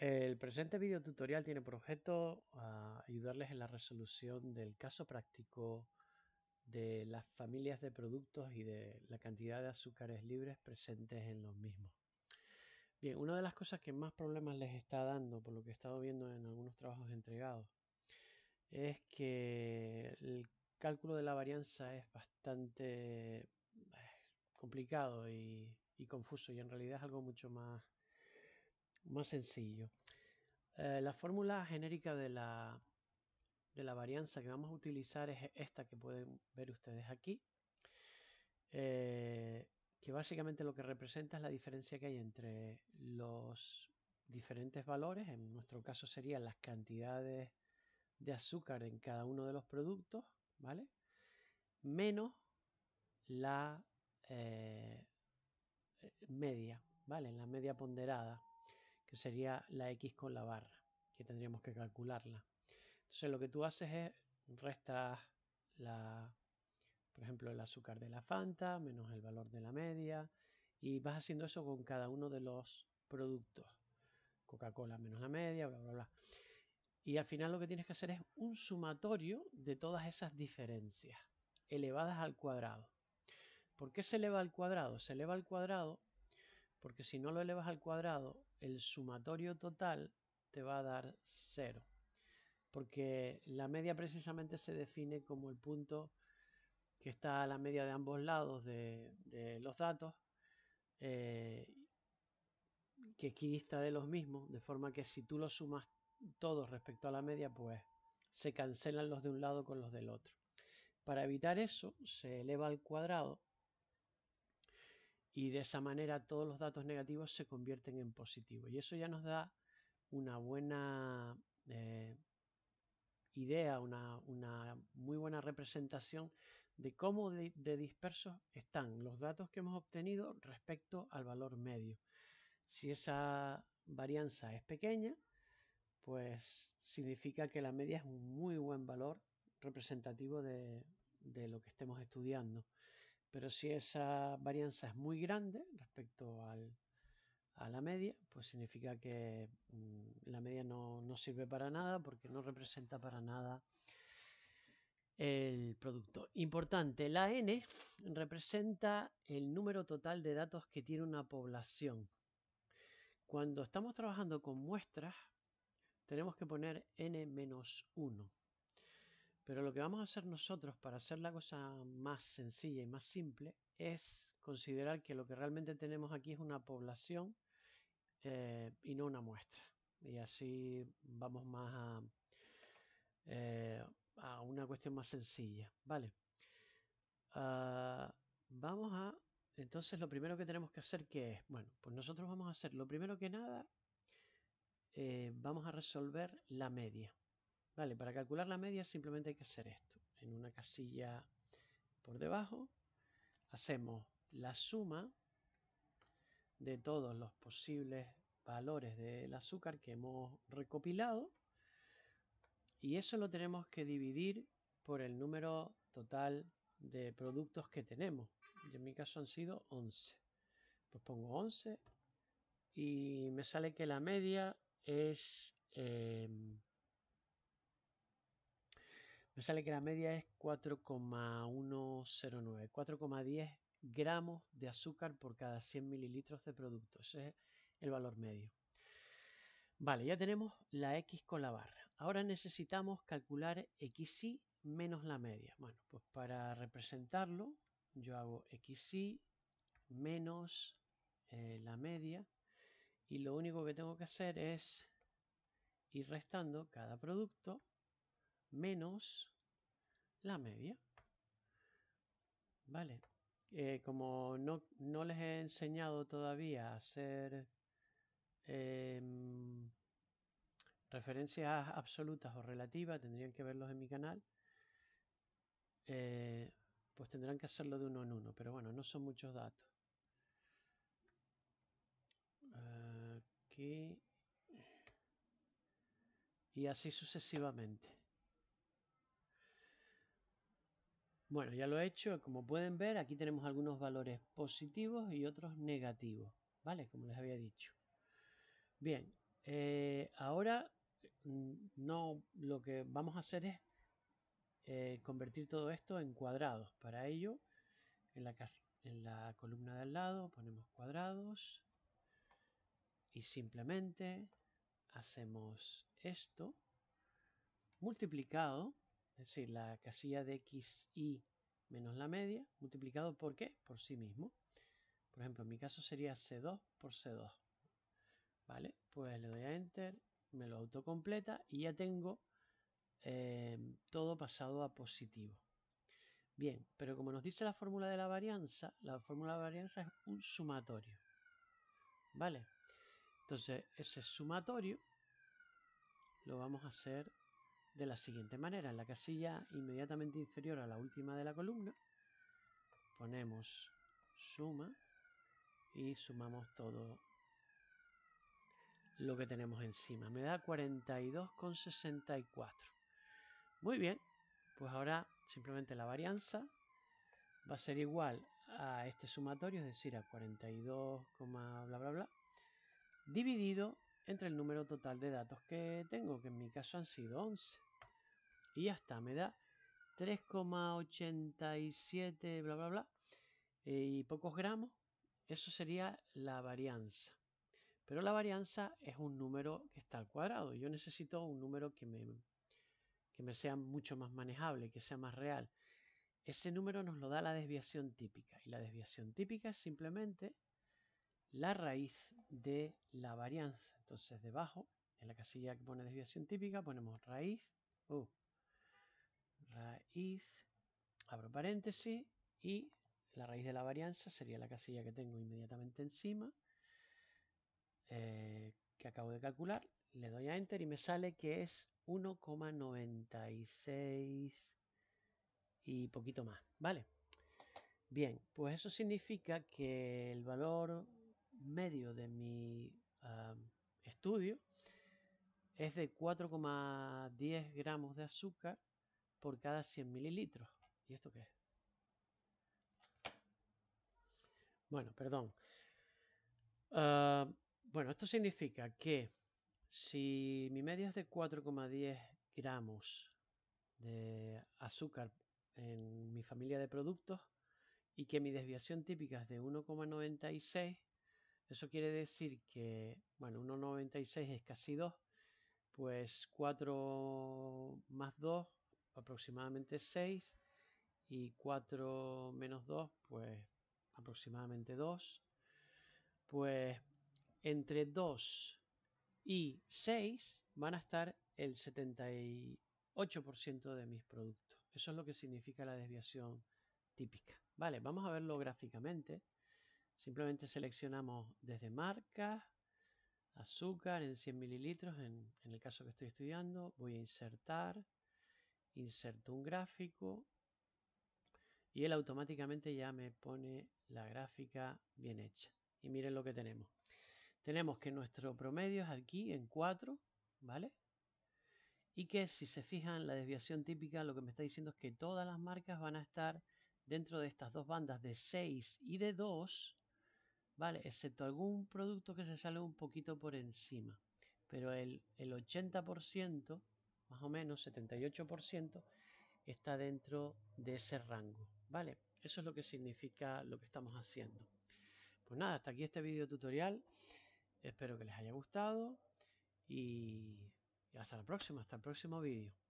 El presente video tutorial tiene por objeto ah, ayudarles en la resolución del caso práctico de las familias de productos y de la cantidad de azúcares libres presentes en los mismos. Bien, una de las cosas que más problemas les está dando, por lo que he estado viendo en algunos trabajos entregados, es que el cálculo de la varianza es bastante eh, complicado y, y confuso y en realidad es algo mucho más más sencillo. Eh, la fórmula genérica de la, de la varianza que vamos a utilizar es esta que pueden ver ustedes aquí, eh, que básicamente lo que representa es la diferencia que hay entre los diferentes valores, en nuestro caso serían las cantidades de azúcar en cada uno de los productos, ¿vale? Menos la eh, media, ¿vale? La media ponderada que sería la X con la barra, que tendríamos que calcularla. Entonces lo que tú haces es restas la, por ejemplo, el azúcar de la Fanta menos el valor de la media y vas haciendo eso con cada uno de los productos. Coca-Cola menos la media, bla, bla, bla. Y al final lo que tienes que hacer es un sumatorio de todas esas diferencias elevadas al cuadrado. ¿Por qué se eleva al cuadrado? Se eleva al cuadrado porque si no lo elevas al cuadrado, el sumatorio total te va a dar cero. porque la media precisamente se define como el punto que está a la media de ambos lados de, los datos, eh, que equidista de los mismos, de forma que si tú los sumas todos respecto a la media, pues se cancelan los de un lado con los del otro. Para evitar eso, se eleva al cuadrado y de esa manera todos los datos negativos se convierten en positivos. Y eso ya nos da una buena eh, idea, una, muy buena representación de cómo de, dispersos están los datos que hemos obtenido respecto al valor medio. Si esa varianza es pequeña, pues significa que la media es un muy buen valor representativo de lo que estemos estudiando. Pero si esa varianza es muy grande respecto a la media, pues significa que mm, la media no, no, sirve para nada porque no representa para nada el producto. Importante, la n representa el número total de datos que tiene una población. Cuando estamos trabajando con muestras, tenemos que poner n-1. Pero lo que vamos a hacer nosotros para hacer la cosa más sencilla y más simple es considerar que lo que realmente tenemos aquí es una población eh, y no una muestra. Y así vamos más a, eh, una cuestión más sencilla. Vale. Ah, vamos a... Entonces lo primero que tenemos que hacer que es... Bueno, pues nosotros vamos a hacer lo primero que nada eh, vamos a resolver la media. Vale, para calcular la media simplemente hay que hacer esto. En una casilla por debajo hacemos la suma de todos los posibles valores del azúcar que hemos recopilado y eso lo tenemos que dividir por el número total de productos que tenemos. Y en mi caso han sido 11. Pues pongo 11 y me sale que la media es eh, me sale que la media es 4,109, 4,10 gramos de azúcar por cada 100 mililitros de producto. Ese es el valor medio. Vale, ya tenemos la X con la barra. Ahora necesitamos calcular XY menos la media. Bueno, pues para representarlo yo hago XY menos eh, la media y lo único que tengo que hacer es ir restando cada producto menos la media. Vale. Eh, como no, les he enseñado todavía a hacer em, referencias absolutas o relativas, tendrían que verlos en mi canal, eh, pues tendrán que hacerlo de uno en uno, pero bueno, no son muchos datos. Aquí. Y así sucesivamente. Bueno, ya lo he hecho. Como pueden ver, aquí tenemos algunos valores positivos y otros negativos. ¿Vale? Como les había dicho. Bien, eh, ahora mm, no lo que vamos a hacer es eh, convertir todo esto en cuadrados. Para ello, en la, columna de columna lado ponemos cuadrados y simplemente hacemos esto multiplicado es decir, la casilla de y menos la media, multiplicado por qué? Por sí mismo. Por ejemplo, en mi caso sería C2 por C2. ¿Vale? Pues le doy a Enter, me lo autocompleta y ya tengo eh, todo pasado a positivo. Bien, pero como nos dice la fórmula de la varianza, la fórmula de varianza es un sumatorio. ¿Vale? Entonces, ese sumatorio lo vamos a hacer de la siguiente manera. En la casilla inmediatamente inferior a la última de la columna ponemos suma y sumamos todo lo que tenemos encima. Me da 42,64. Muy bien, pues ahora simplemente la varianza va a ser igual a este sumatorio, es decir, a 42, bla bla bla, dividido entre el número total de datos que tengo, que en mi caso han sido 11. Y ya está, me da 3,87 bla bla bla y pocos gramos. Eso sería la varianza. Pero la varianza es un número que está al cuadrado. Yo necesito un número que me, me sea mucho más manejable, que sea más real. Ese número nos lo da la desviación típica. Y la desviación típica es simplemente la raíz de la varianza. Entonces debajo, en la casilla que pone desviación típica, ponemos raíz. Uh, abro paréntesis, y la raíz de la varianza sería la casilla que tengo inmediatamente encima, eh, que acabo de calcular, le doy a enter y me sale que es 1,96 y poquito más, ¿vale? Bien, pues eso significa que el valor medio de mi estudio es de 4,10 gramos de azúcar por cada 100 mililitros. ¿Y esto qué es? Bueno, perdón. Ah, bueno, esto significa que si mi media es de 4,10 gramos de azúcar en mi familia de productos y que mi desviación típica es de 1,96, eso quiere decir que, bueno, 1,96 es casi 2, pues 4 más 2 aproximadamente 6 y 4 menos 2 pues aproximadamente 2 pues entre 2 y 6 van a estar el 78% de mis productos. Eso es lo que significa la desviación típica. Vale, vamos a verlo gráficamente. Simplemente seleccionamos desde marca azúcar en 100 mililitros, en, en el caso que estoy estudiando. Voy a insertar, inserto un gráfico y él automáticamente ya me pone la gráfica bien hecha. Y miren lo que tenemos. Tenemos que nuestro promedio es aquí en 4, ¿vale? Y que si se fijan la desviación típica lo que me está diciendo es que todas las marcas van a estar dentro de estas dos bandas de 6 y de 2, ¿vale? Excepto algún producto que se sale un poquito por encima. Pero el, el 80% más o menos 78%, está dentro de ese rango, ¿vale? Eso es lo que significa lo que estamos haciendo. Pues nada, hasta aquí este video tutorial. Espero que les haya gustado y hasta la próxima, hasta el próximo vídeo.